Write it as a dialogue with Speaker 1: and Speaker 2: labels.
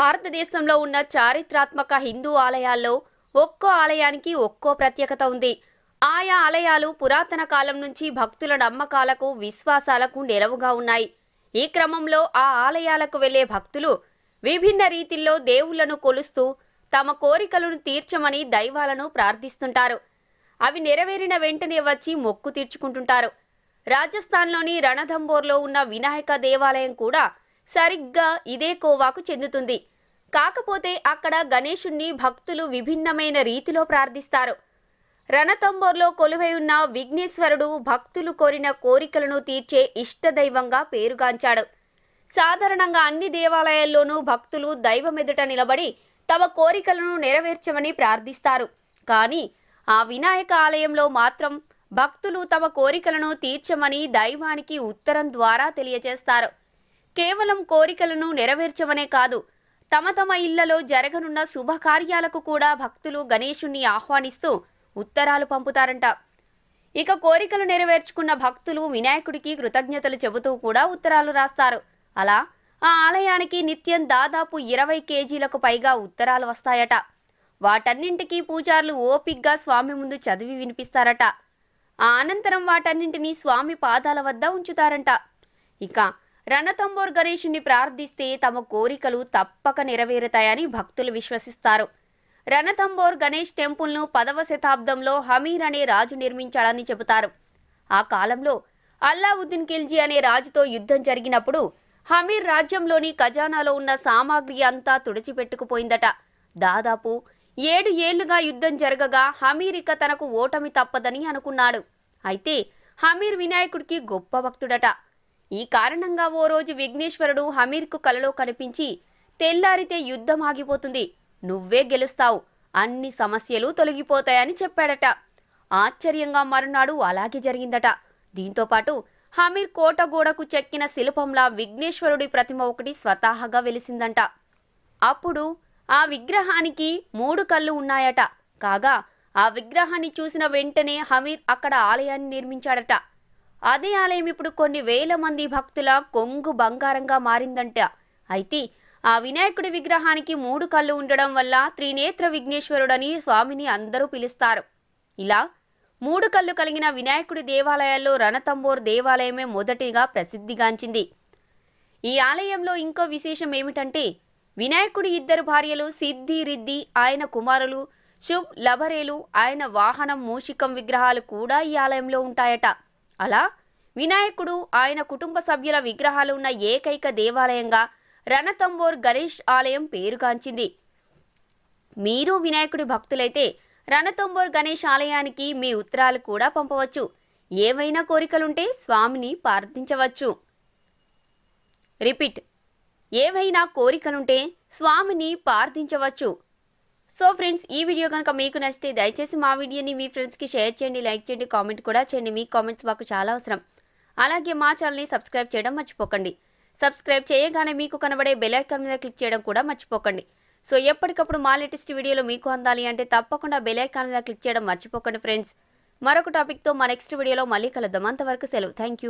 Speaker 1: భారతదేశంలో ఉన్న చారిత్రాత్మక హిందూ ఆలయాల్లో ఒక్కో ఆలయానికి ఒక్కో ప్రత్యేకత ఉంది ఆయా ఆలయాలు పురాతన కాలం నుంచి భక్తుల నమ్మకాలకు విశ్వాసాలకు నెలవుగా ఉన్నాయి ఈ క్రమంలో ఆ ఆలయాలకు వెళ్లే భక్తులు విభిన్న రీతిల్లో దేవుళ్లను కొలుస్తూ తమ కోరికలను తీర్చమని దైవాలను ప్రార్థిస్తుంటారు అవి నెరవేరిన వెంటనే వచ్చి మొక్కు తీర్చుకుంటుంటారు రాజస్థాన్లోని రణధంబోర్లో ఉన్న వినాయక దేవాలయం కూడా సరిగ్గా ఇదే కోవాకు చెందుతుంది కాకపోతే అక్కడ గణేశుణ్ణి భక్తులు విభిన్నమైన రీతిలో ప్రార్థిస్తారు రణతంబోర్లో కొలువై ఉన్న విఘ్నేశ్వరుడు భక్తులు కోరిన కోరికలను తీర్చే ఇష్టదైవంగా పేరుగాంచాడు సాధారణంగా అన్ని దేవాలయాల్లోనూ భక్తులు దైవమెదుట నిలబడి తమ కోరికలను నెరవేర్చమని ప్రార్థిస్తారు కానీ ఆ వినాయక ఆలయంలో మాత్రం భక్తులు తమ కోరికలను తీర్చమని దైవానికి ఉత్తరం ద్వారా తెలియజేస్తారు కేవలం కోరికలను నెరవేర్చమనే కాదు తమ తమ ఇళ్లలో జరగనున్న శుభకార్యాలకు కూడా భక్తులు గణేశుణ్ణి ఆహ్వానిస్తూ ఉత్తరాలు పంపుతారంట ఇక కోరికలు నెరవేర్చుకున్న భక్తులు వినాయకుడికి కృతజ్ఞతలు చెబుతూ కూడా ఉత్తరాలు రాస్తారు అలా ఆ ఆలయానికి నిత్యం దాదాపు ఇరవై కేజీలకు పైగా ఉత్తరాలు వస్తాయట వాటన్నింటికీ పూజారులు ఓపిగ్గా స్వామి ముందు చదివి వినిపిస్తారట ఆ అనంతరం వాటన్నింటినీ స్వామి పాదాల వద్ద ఉంచుతారంట ఇక రణతంబోర్ గణేషుణ్ణి ప్రార్థిస్తే తమ కోరికలు తప్పక నెరవేరుతాయని భక్తులు విశ్వసిస్తారు రణతంబోర్ గణేష్ టెంపుల్ను పదవ శతాబ్దంలో హమీర్ అనే రాజు నిర్మించాడని చెబుతారు ఆ కాలంలో అల్లావుద్దీన్ ఖిల్జీ అనే రాజుతో యుద్ధం జరిగినప్పుడు హమీర్ రాజ్యంలోని ఖజానాలో ఉన్న సామాగ్రి అంతా తుడిచిపెట్టుకుపోయిందట దాదాపు ఏడు ఏళ్లుగా యుద్ధం జరగగా హమీర్ ఇక తనకు ఓటమి తప్పదని అనుకున్నాడు అయితే హమీర్ వినాయకుడికి గొప్ప భక్తుడట ఈ కారణంగా ఓ రోజు విఘ్నేశ్వరుడు హమీర్కు కలలో కనిపించి తెల్లారితే యుద్ధం ఆగిపోతుంది నువ్వే గెలుస్తావు అన్ని సమస్యలు తొలగిపోతాయని చెప్పాడట ఆశ్చర్యంగా మరునాడు అలాగే జరిగిందట దీంతోపాటు హమీర్ కోట గోడకు చెక్కిన శిల్పంలా విఘ్నేశ్వరుడి ప్రతిమ ఒకటి స్వతహాగా వెలిసిందంట అప్పుడు ఆ విగ్రహానికి మూడు కళ్ళు ఉన్నాయట కాగా ఆ విగ్రహాన్ని చూసిన వెంటనే హమీర్ అక్కడ ఆలయాన్ని నిర్మించాడట అదే ఆలయం ఇప్పుడు కొన్ని వేల మంది భక్తుల కొంగు బంగారంగా మారిందంట అయితే ఆ వినాయకుడి విగ్రహానికి మూడు కళ్ళు ఉండడం వల్ల త్రినేత్ర విఘ్నేశ్వరుడని స్వామిని అందరూ పిలుస్తారు ఇలా మూడు కళ్ళు కలిగిన వినాయకుడి దేవాలయాల్లో రణతంబోర్ దేవాలయమే మొదటిగా ప్రసిద్ధిగాంచింది ఈ ఆలయంలో ఇంకో విశేషం ఏమిటంటే వినాయకుడి ఇద్దరు భార్యలు సిద్ధి రిద్ది ఆయన కుమారులు శుభ్ లభరేలు ఆయన వాహనం మూషికం విగ్రహాలు కూడా ఈ ఆలయంలో ఉంటాయట అలా వినాయకుడు ఆయన కుటుంబ సభ్యుల విగ్రహాలు ఉన్న ఏకైక దేవాలయంగా రణతంబోర్ గణేష్ ఆలయం పేరుగాంచింది మీరు వినాయకుడి భక్తులైతే రణతంబోర్ గణేష్ ఆలయానికి మీ ఉత్తరాలు కూడా పంపవచ్చు ఏవైనా కోరికలుంటే స్వామిని ప్రార్థించవచ్చు రిపీట్ ఏవైనా కోరికలుంటే స్వామిని ప్రార్థించవచ్చు సో ఫ్రెండ్స్ ఈ వీడియో కనుక మీకు నచ్చితే దయచేసి మా వీడియోని మీ ఫ్రెండ్స్కి షేర్ చేయండి లైక్ చేయండి కామెంట్ కూడా చేయండి మీ కామెంట్స్ మాకు చాలా అవసరం అలాగే మా ఛానల్ని సబ్స్క్రైబ్ చేయడం మర్చిపోకండి సబ్స్క్రైబ్ చేయగానే మీకు కనబడే బెల్ మీద క్లిక్ చేయడం కూడా మర్చిపోకండి సో ఎప్పటికప్పుడు మా లేటెస్ట్ వీడియోలు మీకు అందాలి అంటే తప్పకుండా బెల్ మీద క్లిక్ చేయడం మర్చిపోకండి ఫ్రెండ్స్ మరొక టాపిక్తో మా నెక్స్ట్ వీడియోలో మళ్ళీ కలుద్దాం అంతవరకు సెలవు థ్యాంక్